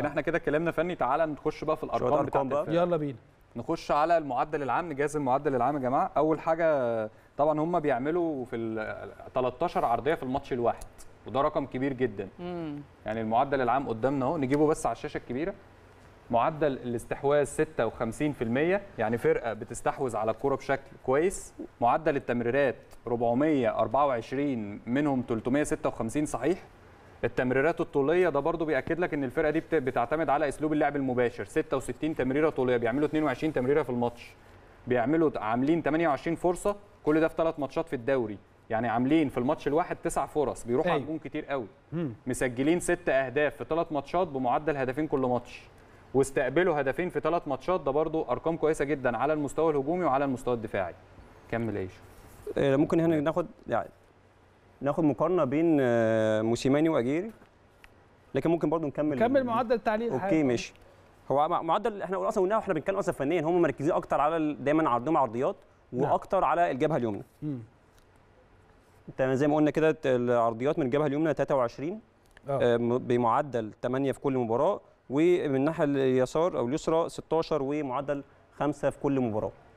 لكن احنا كده اتكلمنا فني تعالى نخش بقى في الارقام بتاعتنا بقى. يلا بينا نخش على المعدل العام نجاز المعدل العام يا جماعه اول حاجه طبعا هم بيعملوا في 13 عرضيه في الماتش الواحد وده رقم كبير جدا مم. يعني المعدل العام قدامنا اهو نجيبه بس على الشاشه الكبيره معدل الاستحواذ 56% يعني فرقه بتستحوذ على الكوره بشكل كويس معدل التمريرات 424 منهم 356 صحيح التمريرات الطوليه ده برده بياكد لك ان الفرقه دي بتعتمد على اسلوب اللعب المباشر 66 تمريره طوليه بيعملوا 22 تمريره في الماتش بيعملوا عاملين 28 فرصه كل ده في ثلاث ماتشات في الدوري يعني عاملين في الماتش الواحد تسع فرص بيروحوا أيوه. على الجون كتير قوي مسجلين ست اهداف في ثلاث ماتشات بمعدل هدفين كل ماتش واستقبلوا هدفين في ثلاث ماتشات ده برضو ارقام كويسه جدا على المستوى الهجومي وعلى المستوى الدفاعي كمل ايش ممكن هنا ناخد يعني ناخد مقارنه بين آه، موسيماني واجيري لكن ممكن برضو نكمل نكمل معدل التعليق اوكي ماشي هو معدل احنا اصلا قلناه احنا بنتكلم اصلا فنيا هم مركزين اكتر على دايما عرضهم عرضيات نعم. واكتر على الجبهه اليمنى تمام زي ما قلنا كده العرضيات من الجبهه اليمنى 23 أوه. آه، بمعدل 8 في كل مباراه ومن الناحيه اليسار او اليسرى 16 ومعدل 5 في كل مباراه